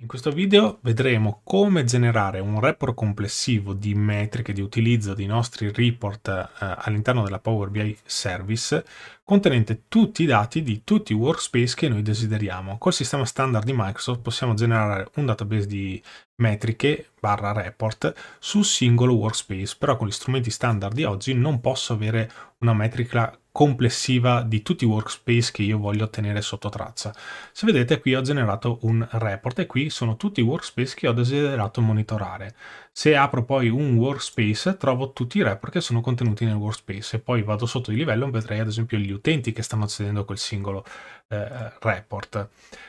In questo video vedremo come generare un report complessivo di metriche di utilizzo dei nostri report eh, all'interno della Power BI Service contenente tutti i dati di tutti i workspace che noi desideriamo. Col sistema standard di Microsoft possiamo generare un database di metriche barra report su singolo workspace, però con gli strumenti standard di oggi non posso avere una metrica complessiva di tutti i workspace che io voglio tenere sotto traccia. Se vedete qui ho generato un report e qui sono tutti i workspace che ho desiderato monitorare. Se apro poi un workspace trovo tutti i report che sono contenuti nel workspace e poi vado sotto di livello e vedrei ad esempio gli utenti che stanno accedendo a quel singolo eh, report.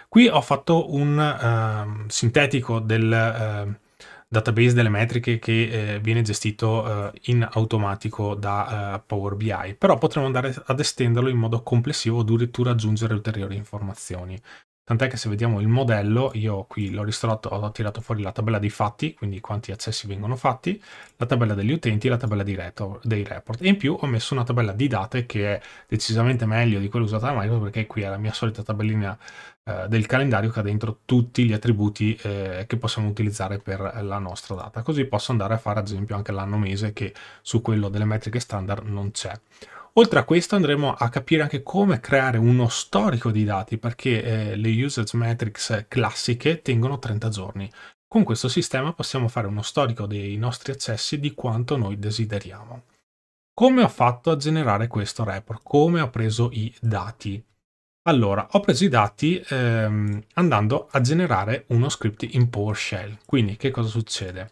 Qui ho fatto un eh, sintetico del... Eh, database delle metriche che eh, viene gestito eh, in automatico da eh, Power BI, però potremmo andare ad estenderlo in modo complessivo, addirittura aggiungere ulteriori informazioni. Tant'è che se vediamo il modello, io qui l'ho ristretto, ho tirato fuori la tabella dei fatti, quindi quanti accessi vengono fatti, la tabella degli utenti e la tabella reto, dei report. E in più ho messo una tabella di date che è decisamente meglio di quella usata da Microsoft perché qui è la mia solita tabellina eh, del calendario che ha dentro tutti gli attributi eh, che possiamo utilizzare per la nostra data. Così posso andare a fare ad esempio anche l'anno mese che su quello delle metriche standard non c'è. Oltre a questo andremo a capire anche come creare uno storico di dati perché eh, le usage metrics classiche tengono 30 giorni. Con questo sistema possiamo fare uno storico dei nostri accessi di quanto noi desideriamo. Come ho fatto a generare questo report? Come ho preso i dati? Allora, ho preso i dati ehm, andando a generare uno script in PowerShell. Quindi che cosa succede?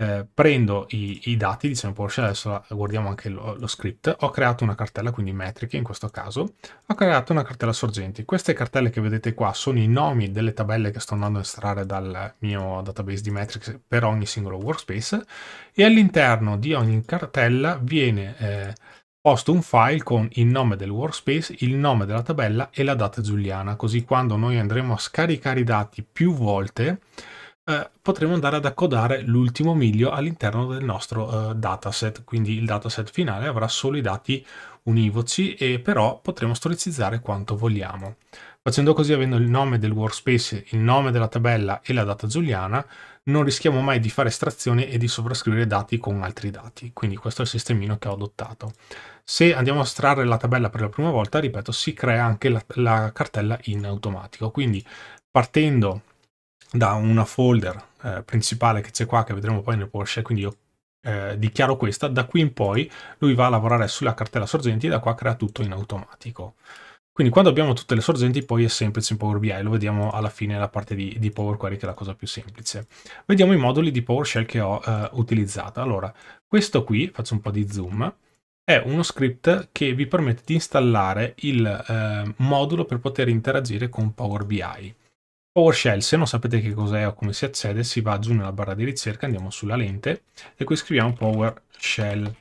Eh, prendo i, i, dati, diciamo Porsche, adesso guardiamo anche lo, lo, script, ho creato una cartella, quindi metriche in questo caso, ho creato una cartella sorgenti. Queste cartelle che vedete qua sono i nomi delle tabelle che sto andando a estrarre dal mio database di metrics per ogni singolo workspace e all'interno di ogni cartella viene eh, posto un file con il nome del workspace, il nome della tabella e la data giuliana, così quando noi andremo a scaricare i dati più volte eh, potremo andare ad accodare l'ultimo miglio all'interno del nostro eh, dataset, quindi il dataset finale avrà solo i dati univoci e però potremo storicizzare quanto vogliamo. Facendo così, avendo il nome del workspace, il nome della tabella e la data giuliana, non rischiamo mai di fare estrazione e di sovrascrivere dati con altri dati. Quindi questo è il sistemino che ho adottato. Se andiamo a estrarre la tabella per la prima volta, ripeto, si crea anche la, la cartella in automatico. Quindi partendo da una folder eh, principale che c'è qua, che vedremo poi nel PowerShell, quindi io eh, dichiaro questa, da qui in poi lui va a lavorare sulla cartella sorgenti e da qua crea tutto in automatico. Quindi quando abbiamo tutte le sorgenti poi è semplice in Power BI, lo vediamo alla fine la parte di, di, Power Query che è la cosa più semplice. Vediamo i moduli di PowerShell che ho eh, utilizzato. Allora, questo qui, faccio un po' di zoom, è uno script che vi permette di installare il eh, modulo per poter interagire con Power BI. PowerShell, se non sapete che cos'è o come si accede, si va giù nella barra di ricerca, andiamo sulla lente e qui scriviamo PowerShell.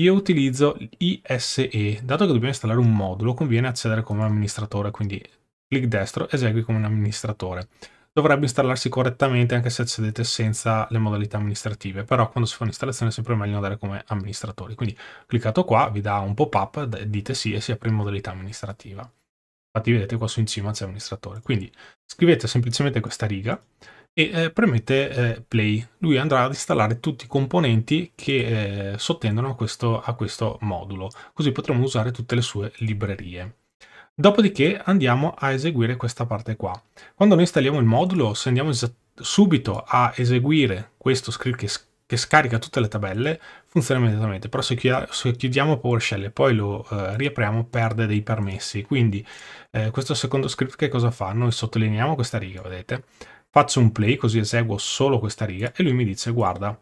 Io utilizzo ISE, dato che dobbiamo installare un modulo conviene accedere come amministratore, quindi clic destro esegui come un amministratore. Dovrebbe installarsi correttamente anche se accedete senza le modalità amministrative, però quando si fa un'installazione è sempre meglio andare come amministratori. Quindi cliccato qua vi dà un pop-up, dite sì e si apre in modalità amministrativa. Infatti vedete qua su in cima c'è amministratore. Quindi scrivete semplicemente questa riga e eh, premete eh, play. Lui andrà ad installare tutti i componenti che eh, sottendono a questo, a questo modulo, così potremo usare tutte le sue librerie. Dopodiché andiamo a eseguire questa parte qua. Quando noi installiamo il modulo, se andiamo subito a eseguire questo script che che scarica tutte le tabelle, funziona immediatamente, però se, chiudiamo PowerShell e poi lo eh, riapriamo perde dei permessi. Quindi eh, questo secondo script che cosa fa? Noi sottolineiamo questa riga, vedete? Faccio un play così eseguo solo questa riga e lui mi dice guarda,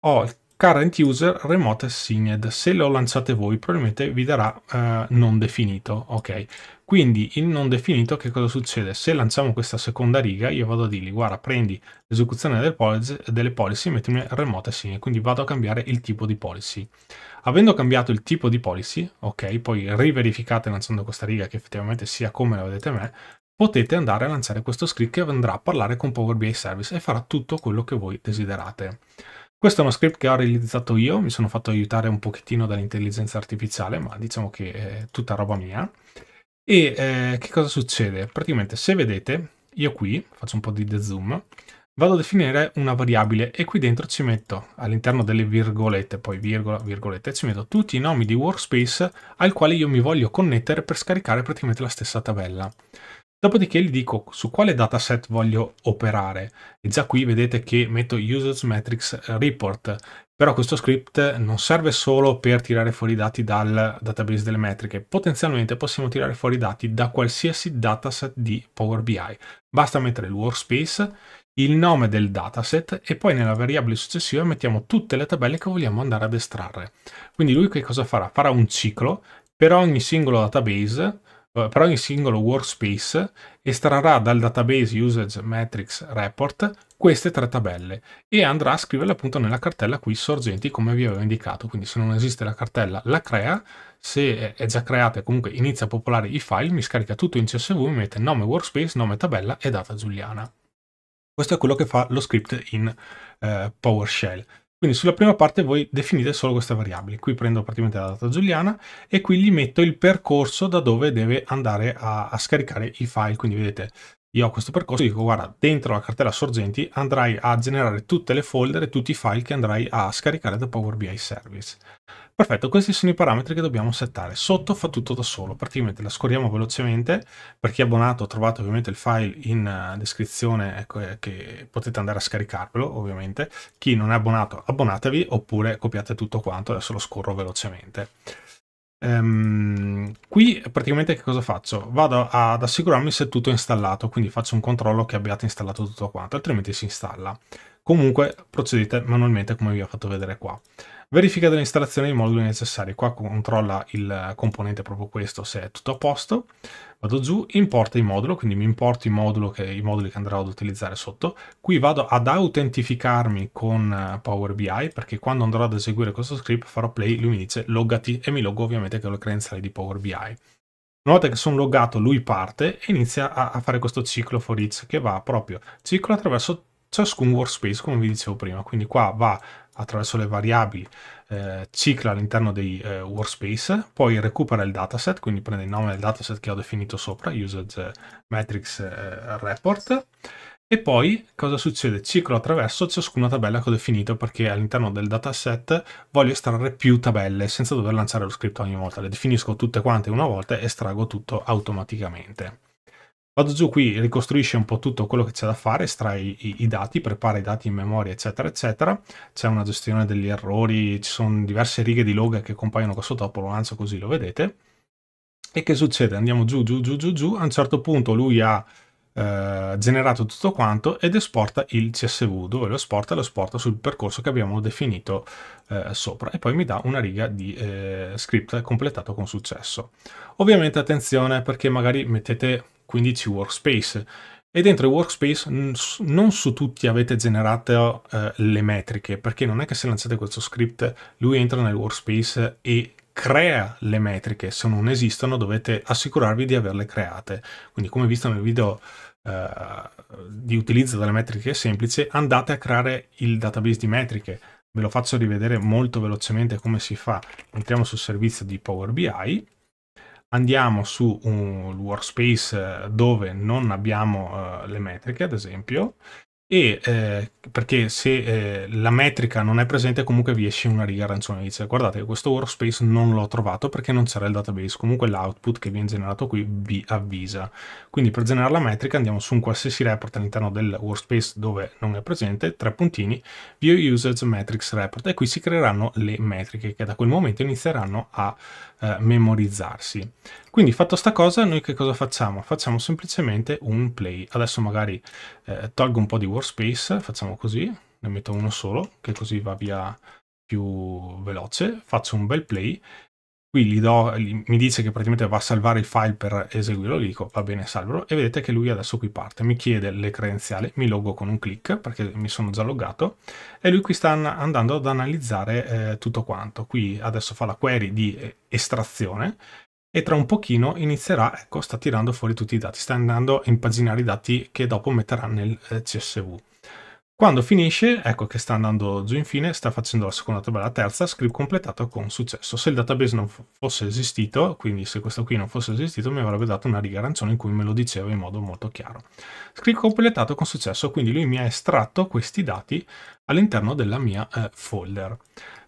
ho il current user remote assigned, se lo lanciate voi probabilmente vi darà eh, non definito, ok? Quindi in non definito che cosa succede? Se lanciamo questa seconda riga, io vado a dirgli, guarda, prendi l'esecuzione delle policy, delle policy e mettimi remote assign, quindi vado a cambiare il tipo di policy. Avendo cambiato il tipo di policy, ok, poi riverificate lanciando questa riga che effettivamente sia come la vedete me, potete andare a lanciare questo script che andrà a parlare con Power BI Service e farà tutto quello che voi desiderate. Questo è uno script che ho realizzato io, mi sono fatto aiutare un pochettino dall'intelligenza artificiale, ma diciamo che è tutta roba mia. E eh, che cosa succede? Praticamente se vedete, io qui faccio un po' di zoom, vado a definire una variabile e qui dentro ci metto all'interno delle virgolette, poi virgola, virgolette, ci metto tutti i nomi di workspace al quale io mi voglio connettere per scaricare praticamente la stessa tabella. Dopodiché gli dico su quale dataset voglio operare. E già qui vedete che metto Users Metrics Report, però questo script non serve solo per tirare fuori i dati dal database delle metriche, potenzialmente possiamo tirare fuori i dati da qualsiasi dataset di Power BI. Basta mettere il workspace, il nome del dataset e poi nella variabile successiva mettiamo tutte le tabelle che vogliamo andare ad estrarre. Quindi lui che cosa farà? Farà un ciclo per ogni singolo database eh, per ogni singolo workspace estrarrà dal database usage metrics report queste tre tabelle e andrà a scriverle appunto nella cartella qui sorgenti come vi avevo indicato. Quindi se non esiste la cartella la crea, se è già creata e comunque inizia a popolare i file mi scarica tutto in CSV, mi mette nome workspace, nome tabella e data Giuliana. Questo è quello che fa lo script in eh, PowerShell. Quindi sulla prima parte voi definite solo queste variabili. Qui prendo praticamente la data giuliana e qui gli metto il percorso da dove deve andare a, a scaricare i file. Quindi vedete, io ho questo percorso e dico guarda, dentro la cartella sorgenti andrai a generare tutte le folder e tutti i file che andrai a scaricare da Power BI Service. Perfetto, questi sono i parametri che dobbiamo settare. Sotto fa tutto da solo, praticamente la scorriamo velocemente. Per chi è abbonato trovate ovviamente il file in eh, descrizione ecco, eh, che potete andare a scaricarvelo ovviamente. Chi non è abbonato abbonatevi oppure copiate tutto quanto, adesso lo scorro velocemente. Um, qui praticamente che cosa faccio? Vado ad assicurarmi se tutto è installato, quindi faccio un controllo che abbiate installato tutto quanto, altrimenti si installa. Comunque procedete manualmente come vi ho fatto vedere qua. Verifica dell'installazione dei moduli necessari. Qua controlla il componente proprio questo se è tutto a posto. Vado giù, importa il modulo, quindi mi importo che, i moduli che andrò ad utilizzare sotto. Qui vado ad autentificarmi con eh, Power BI perché quando andrò ad eseguire questo script farò play, lui mi dice loggati e mi loggo ovviamente con le credenziali di Power BI. Una volta che sono loggato lui parte e inizia a, a fare questo ciclo for each che va proprio ciclo attraverso ciascun workspace, come vi dicevo prima. Quindi qua va attraverso le variabili, eh, cicla all'interno dei eh, workspace, poi recupera il dataset, quindi prende il nome del dataset che ho definito sopra, usage eh, matrix eh, report, e poi cosa succede? Ciclo attraverso ciascuna tabella che ho definito perché all'interno del dataset voglio estrarre più tabelle senza dover lanciare lo script ogni volta. Le definisco tutte quante una volta e estraggo tutto automaticamente. Vado giù qui, ricostruisce un po' tutto quello che c'è da fare, estrai i, i, dati, prepara i dati in memoria, eccetera, eccetera. C'è una gestione degli errori, ci sono diverse righe di log che compaiono qua sotto, dopo lo lancio così lo vedete. E che succede? Andiamo giù, giù, giù, giù, giù. A un certo punto lui ha eh, generato tutto quanto ed esporta il CSV, dove lo esporta? Lo esporta sul percorso che abbiamo definito eh, sopra. E poi mi dà una riga di eh, script completato con successo. Ovviamente attenzione perché magari mettete 15 workspace e dentro i workspace non su tutti avete generato eh, le metriche, perché non è che se lanciate questo script lui entra nel workspace e crea le metriche, se non esistono dovete assicurarvi di averle create. Quindi come visto nel video eh, di utilizzo delle metriche semplice, andate a creare il database di metriche. Ve lo faccio rivedere molto velocemente come si fa. Entriamo sul servizio di Power BI andiamo su un workspace eh, dove non abbiamo uh, le metriche, ad esempio, e eh, perché se eh, la metrica non è presente comunque vi esce una riga arancione dice guardate questo workspace non l'ho trovato perché non c'era il database comunque l'output che viene generato qui vi avvisa quindi per generare la metrica andiamo su un qualsiasi report all'interno del workspace dove non è presente tre puntini view usage metrics report e qui si creeranno le metriche che da quel momento inizieranno a eh, memorizzarsi quindi fatto sta cosa, noi che cosa facciamo? Facciamo semplicemente un play. Adesso magari eh, tolgo un po' di workspace, facciamo così, ne metto uno solo, che così va via più veloce, faccio un bel play, qui do, mi dice che praticamente va a salvare il file per eseguirlo, gli dico va bene salvalo e vedete che lui adesso qui parte, mi chiede le credenziali, mi logo con un click perché mi sono già loggato e lui qui sta andando ad analizzare eh, tutto quanto, qui adesso fa la query di eh, estrazione e tra un pochino inizierà, ecco, sta tirando fuori tutti i dati, sta andando a impaginare i dati che dopo metterà nel eh, CSV. Quando finisce, ecco che sta andando giù infine, sta facendo la seconda tabella, la terza, script completato con successo. Se il database non fosse esistito, quindi se questo qui non fosse esistito, mi avrebbe dato una riga arancione in cui me lo diceva in modo molto chiaro. Script completato con successo, quindi lui mi ha estratto questi dati all'interno della mia eh, folder.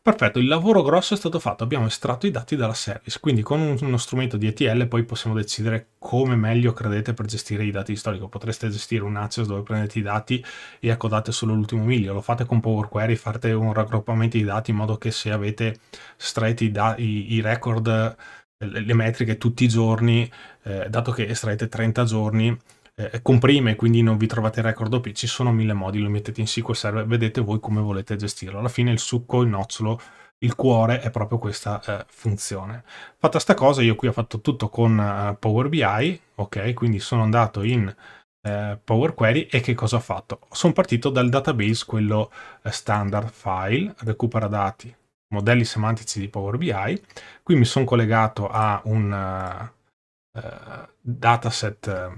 Perfetto, il lavoro grosso è stato fatto, abbiamo estratto i dati dalla service, quindi con uno strumento di ETL poi possiamo decidere come meglio credete per gestire i dati storici. Potreste gestire un access dove prendete i dati e accodate solo l'ultimo miglio, lo fate con Power Query, fate un raggruppamento di dati in modo che se avete stretti i, i record, le metriche tutti i giorni, eh, dato che estraete 30 giorni, eh, comprime, quindi non vi trovate il record OP, ci sono mille modi, lo mettete in SQL Server, vedete voi come volete gestirlo. Alla fine il succo, il nocciolo, il cuore è proprio questa eh, funzione. Fatta sta cosa, io qui ho fatto tutto con eh, Power BI, ok? Quindi sono andato in eh, Power Query e che cosa ho fatto? Sono partito dal database, quello eh, standard file, recupera dati, modelli semantici di Power BI. Qui mi sono collegato a un eh, eh, dataset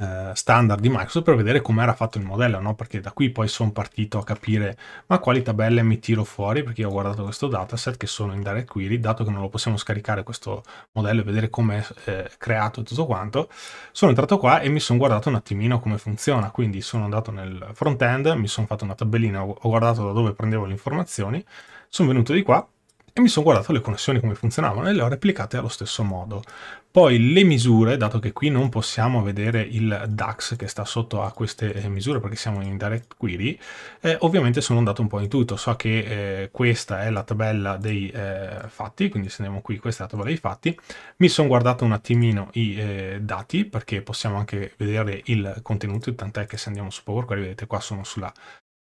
eh, standard di Microsoft per vedere com'era fatto il modello, no? perché da qui poi sono partito a capire ma quali tabelle mi tiro fuori, perché ho guardato questo dataset che sono in direct query, dato che non lo possiamo scaricare questo modello e vedere com'è eh, creato e tutto quanto, sono entrato qua e mi sono guardato un attimino come funziona, quindi sono andato nel front end, mi sono fatto una tabellina, ho guardato da dove prendevo le informazioni, sono venuto di qua e mi sono guardato le connessioni come funzionavano e le ho replicate allo stesso modo. Poi le misure, dato che qui non possiamo vedere il DAX che sta sotto a queste eh, misure perché siamo in direct query, eh, ovviamente sono andato un po' in tutto. So che eh, questa è la tabella dei eh, fatti, quindi se andiamo qui questa è la tabella dei fatti. Mi sono guardato un attimino i eh, dati perché possiamo anche vedere il contenuto, tant'è che se andiamo su Power Query vedete qua sono sulla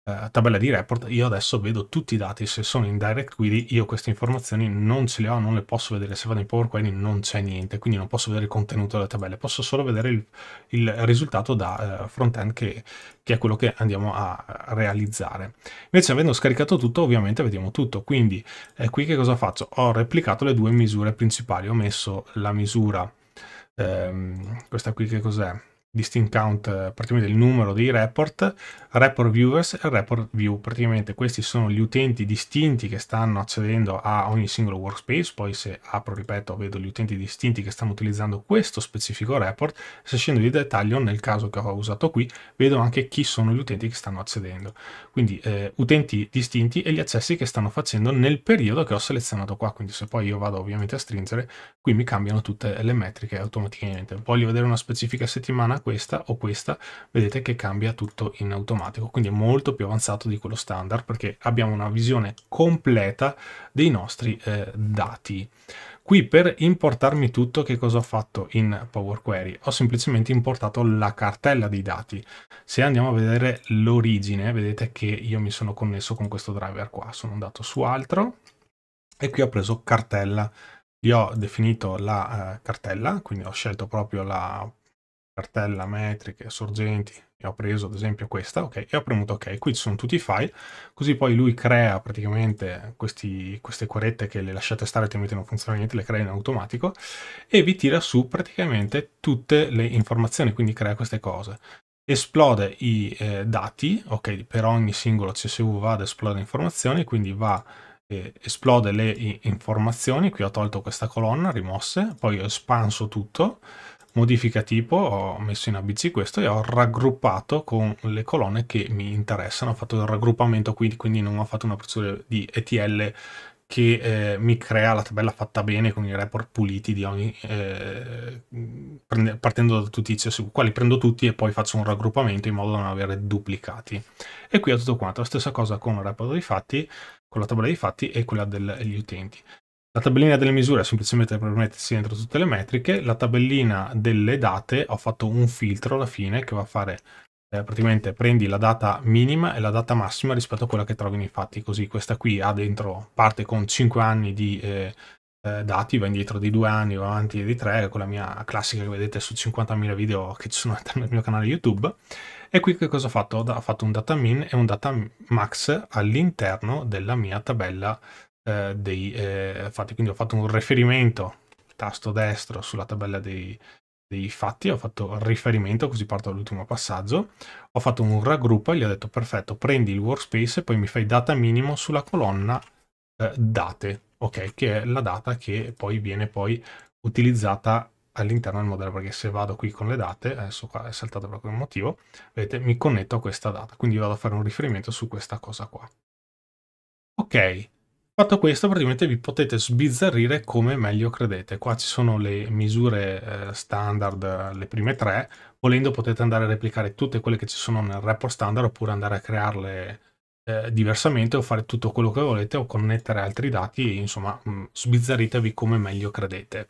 eh, tabella di report, io adesso vedo tutti i dati, se sono in direct query io queste informazioni non ce le ho, non le posso vedere, se vado in Power Query non c'è niente, quindi non posso vedere il contenuto della tabella, posso solo vedere il, il risultato da eh, front-end che, che, è quello che andiamo a realizzare. Invece avendo scaricato tutto ovviamente vediamo tutto, quindi eh, qui che cosa faccio? Ho replicato le due misure principali, ho messo la misura, ehm, questa qui che cos'è? distinct count, eh, praticamente il numero dei report, report viewers e report view. Praticamente questi sono gli utenti distinti che stanno accedendo a ogni singolo workspace, poi se apro, ripeto, vedo gli utenti distinti che stanno utilizzando questo specifico report, se scendo di dettaglio, nel caso che ho usato qui, vedo anche chi sono gli utenti che stanno accedendo. Quindi eh, utenti distinti e gli accessi che stanno facendo nel periodo che ho selezionato qua, quindi se poi io vado ovviamente a stringere, qui mi cambiano tutte le metriche automaticamente. Voglio vedere una specifica settimana, questa o questa, vedete che cambia tutto in automatico, quindi è molto più avanzato di quello standard perché abbiamo una visione completa dei nostri eh, dati. Qui per importarmi tutto che cosa ho fatto in Power Query? Ho semplicemente importato la cartella dei dati. Se andiamo a vedere l'origine, vedete che io mi sono connesso con questo driver qua, sono andato su altro e qui ho preso cartella. Io ho definito la eh, cartella, quindi ho scelto proprio la cartella, metriche, sorgenti, e ho preso ad esempio questa, ok, e ho premuto ok, qui ci sono tutti i file, così poi lui crea praticamente questi, queste querette che le lasciate stare altrimenti non funziona niente, le crea in automatico, e vi tira su praticamente tutte le informazioni, quindi crea queste cose esplode i eh, dati, ok, per ogni singolo CSV va ad esplodere informazioni, quindi va, eh, esplode le informazioni, qui ho tolto questa colonna, rimosse, poi ho espanso tutto, modifica tipo, ho messo in ABC questo e ho raggruppato con le colonne che mi interessano, ho fatto il raggruppamento qui, quindi non ho fatto una procedura di ETL che eh, mi crea la tabella fatta bene con i report puliti di ogni, eh, partendo da tutti i su quali prendo tutti e poi faccio un raggruppamento in modo da non avere duplicati. E qui ho tutto quanto, la stessa cosa con il report dei fatti, con la tabella dei fatti e quella degli utenti. La tabellina delle misure è semplicemente per mettersi dentro tutte le metriche, la tabellina delle date ho fatto un filtro alla fine che va a fare eh, praticamente prendi la data minima e la data massima rispetto a quella che trovi nei fatti, così questa qui ha dentro, parte con 5 anni di eh, eh, dati, va indietro di 2 anni, va avanti di 3, la mia classica che vedete su 50.000 video che ci sono nel mio canale YouTube. E qui che cosa ho fatto? Ho fatto un data min e un data max all'interno della mia tabella eh, dei eh, fatti. Quindi ho fatto un riferimento, tasto destro sulla tabella dei, dei fatti, ho fatto riferimento, così parto dall'ultimo passaggio, ho fatto un raggruppa e gli ho detto perfetto, prendi il workspace e poi mi fai data minimo sulla colonna eh, date, ok, che è la data che poi viene poi utilizzata all'interno del modello, perché se vado qui con le date, adesso qua è saltato per quel motivo, vedete, mi connetto a questa data, quindi vado a fare un riferimento su questa cosa qua. Ok, Fatto questo, praticamente vi potete sbizzarrire come meglio credete. Qua ci sono le misure eh, standard, le prime tre. Volendo potete andare a replicare tutte quelle che ci sono nel report standard oppure andare a crearle eh, diversamente o fare tutto quello che volete o connettere altri dati e insomma mh, mm, sbizzarritevi come meglio credete.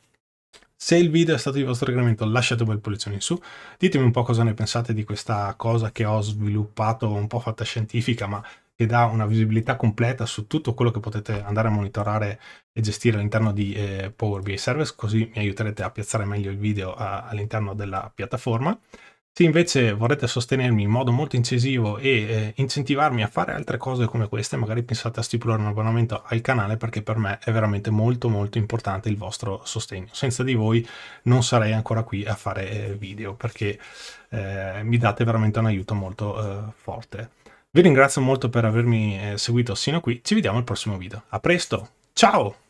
Se il video è stato di vostro gradimento lasciate un bel pollizione in su, ditemi un po' cosa ne pensate di questa cosa che ho sviluppato un po' fatta scientifica ma che dà una visibilità completa su tutto quello che potete andare a monitorare e gestire all'interno di eh, Power BI Service, così mi aiuterete a piazzare meglio il video all'interno della piattaforma. Se invece vorrete sostenermi in modo molto incisivo e eh, incentivarmi a fare altre cose come queste, magari pensate a stipulare un abbonamento al canale perché per me è veramente molto molto importante il vostro sostegno. Senza di voi non sarei ancora qui a fare eh, video perché eh, mi date veramente un aiuto molto eh, forte. Vi ringrazio molto per avermi eh, seguito sino qui, ci vediamo al prossimo video. A presto, ciao!